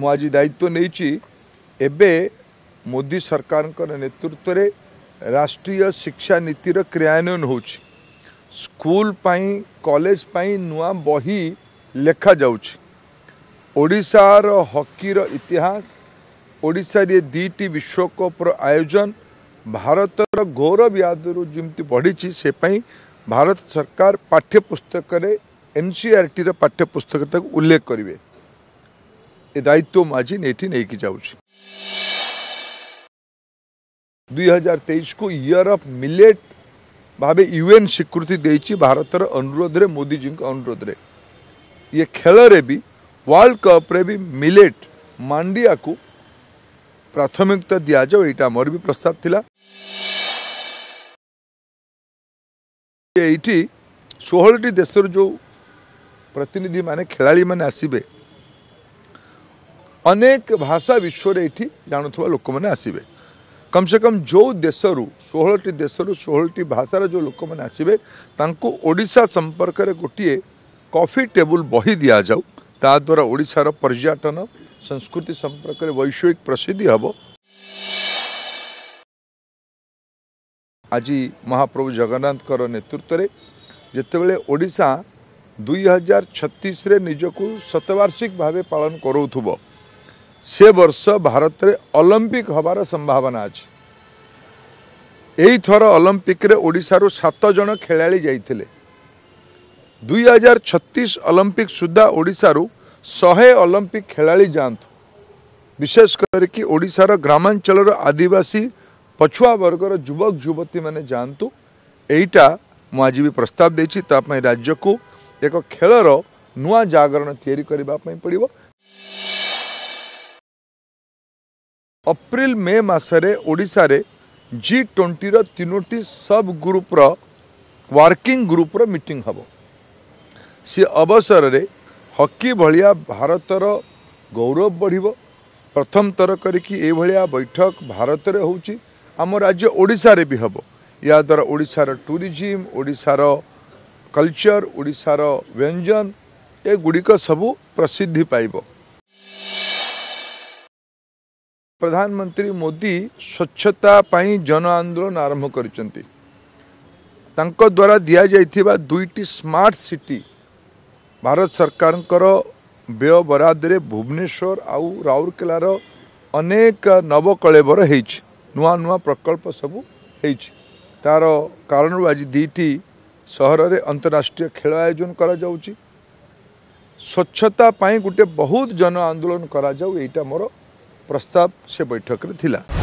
ମୁଁ ଆଜି ଦାୟିତ୍ୱ ନେଇଛି ଏବେ ମୋଦି ସରକାରଙ୍କର ନେତୃତ୍ୱରେ ରାଷ୍ଟ୍ରୀୟ ଶିକ୍ଷା ନୀତିର କ୍ରିୟାନ୍ୱୟନ ହେଉଛି ସ୍କୁଲ ପାଇଁ କଲେଜ ପାଇଁ ନୂଆ ବହି ଲେଖାଯାଉଛି ଓଡ଼ିଶାର ହକିର ଇତିହାସ ଓଡ଼ିଶାରେ ଦୁଇଟି ବିଶ୍ୱକପ୍ର ଆୟୋଜନ ଭାରତର ଗୌରବ ୟାଦରୁ ଯେମିତି ବଢ଼ିଛି ସେ ପାଇଁ ଭାରତ ସରକାର ପାଠ୍ୟପୁସ୍ତକରେ ଏନ୍ ସି ଆର୍ ଟିର ପାଠ୍ୟପୁସ୍ତକ ତାକୁ ଉଲ୍ଲେଖ କରିବେ ଏ ଦାୟିତ୍ୱ ମୁଁ ଆଜି ଏଠି ନେଇକି ଯାଉଛି ଦୁଇ ହଜାର ତେଇଶକୁ ଇୟର୍ ଅଫ୍ ମିଲେଟ୍ ଭାବେ ୟୁଏନ୍ ସ୍ୱୀକୃତି ଦେଇଛି ଭାରତର ଅନୁରୋଧରେ ମୋଦିଜୀଙ୍କ ଅନୁରୋଧରେ ଇଏ ଖେଳରେ ବି ୱାର୍ଲଡ କପ୍ରେ ବି ମିଲେଟ୍ ମାଣ୍ଡିଆକୁ ପ୍ରାଥମିକତା ଦିଆଯାଉ ଏଇଟା ଆମର ବି ପ୍ରସ୍ତାବ ଥିଲା ଏଇଠି ଷୋହଳଟି ଦେଶରୁ ଯେଉଁ ପ୍ରତିନିଧିମାନେ ଖେଳାଳିମାନେ ଆସିବେ ଅନେକ ଭାଷା ବିଶ୍ୱରେ ଏଠି ଜାଣୁଥିବା ଲୋକମାନେ ଆସିବେ କମ୍ ସେ କମ୍ ଯେଉଁ ଦେଶରୁ ଷୋହଳଟି ଦେଶରୁ ଷୋହଳଟି ଭାଷାର ଯେଉଁ ଲୋକମାନେ ଆସିବେ ତାଙ୍କୁ ଓଡ଼ିଶା ସମ୍ପର୍କରେ ଗୋଟିଏ କଫି ଟେବୁଲ୍ ବହି ଦିଆଯାଉ ତାଦ୍ୱାରା ଓଡ଼ିଶାର ପର୍ଯ୍ୟଟନ ସଂସ୍କୃତି ସମ୍ପର୍କରେ ବୈଷୟିକ ପ୍ରସିଦ୍ଧି ହେବ ଆଜି ମହାପ୍ରଭୁ ଜଗନ୍ନାଥଙ୍କର ନେତୃତ୍ୱରେ ଯେତେବେଳେ ଓଡ଼ିଶା ଦୁଇ ହଜାର ଛତିଶରେ ନିଜକୁ ଶତବାର୍ଷିକ ଭାବେ ପାଳନ କରାଉଥିବ ସେ ବର୍ଷ ଭାରତରେ ଅଲମ୍ପିକ୍ ହେବାର ସମ୍ଭାବନା ଅଛି ଏଇଥର ଅଲମ୍ପିକ୍ରେ ଓଡ଼ିଶାରୁ ସାତ ଜଣ ଖେଳାଳି ଯାଇଥିଲେ ଦୁଇ ହଜାର ଛତିଶ ଅଲମ୍ପିକ୍ ସୁଦ୍ଧା ଓଡ଼ିଶାରୁ ଶହେ ଅଲମ୍ପିକ୍ ଖେଳାଳି ଯାଆନ୍ତୁ ବିଶେଷ କରିକି ଓଡ଼ିଶାର ଗ୍ରାମାଞ୍ଚଳର ଆଦିବାସୀ ପଛୁଆ ବର୍ଗର ଯୁବକ ଯୁବତୀମାନେ ଯାଆନ୍ତୁ ଏଇଟା ମୁଁ ଆଜି ବି ପ୍ରସ୍ତାବ ଦେଇଛି ତା ପାଇଁ ରାଜ୍ୟକୁ ଏକ ଖେଳର ନୂଆ ଜାଗରଣ ତିଆରି କରିବା ପାଇଁ ପଡ଼ିବ ଅପ୍ରିଲ ମେ ମାସରେ ଓଡ଼ିଶାରେ ଜି ଟ୍ୱେଣ୍ଟିର ତିନୋଟି ସବ୍ ଗ୍ରୁପ୍ର ୱାର୍କିଂ ଗ୍ରୁପ୍ର ମିଟିଂ ହେବ ସେ ଅବସରରେ ହକି ଭଳିଆ ଭାରତର ଗୌରବ ବଢ଼ିବ ପ୍ରଥମଥର କରିକି ଏଇଭଳିଆ ବୈଠକ ଭାରତରେ ହେଉଛି ଆମ ରାଜ୍ୟ ଓଡ଼ିଶାରେ ବି ହେବ ଏହାଦ୍ୱାରା ଓଡ଼ିଶାର ଟୁରିଜିମ୍ ଓଡ଼ିଶାର କଲଚର୍ ଓଡ଼ିଶାର ବ୍ୟଞ୍ଜନ ଏଗୁଡ଼ିକ ସବୁ ପ୍ରସିଦ୍ଧି ପାଇବ ପ୍ରଧାନମନ୍ତ୍ରୀ ମୋଦି ସ୍ୱଚ୍ଛତା ପାଇଁ ଜନ ଆନ୍ଦୋଳନ ଆରମ୍ଭ କରିଛନ୍ତି ତାଙ୍କ ଦ୍ୱାରା ଦିଆଯାଇଥିବା ଦୁଇଟି ସ୍ମାର୍ଟ ସିଟି ଭାରତ ସରକାରଙ୍କର ବ୍ୟୟ ବରାଦରେ ଭୁବନେଶ୍ୱର ଆଉ ରାଉରକେଲାର ଅନେକ ନବକଳେବର ହେଇଛି ନୂଆ ନୂଆ ପ୍ରକଳ୍ପ ସବୁ ହେଇଛି ତା'ର କାରଣରୁ ଆଜି ଦୁଇଟି ସହରରେ ଅନ୍ତରାଷ୍ଟ୍ରୀୟ ଖେଳ ଆୟୋଜନ କରାଯାଉଛି ସ୍ୱଚ୍ଛତା ପାଇଁ ଗୋଟିଏ ବହୁତ ଜନ ଆନ୍ଦୋଳନ କରାଯାଉ ଏଇଟା ମୋର ପ୍ରସ୍ତାବ ସେ ବୈଠକରେ ଥିଲା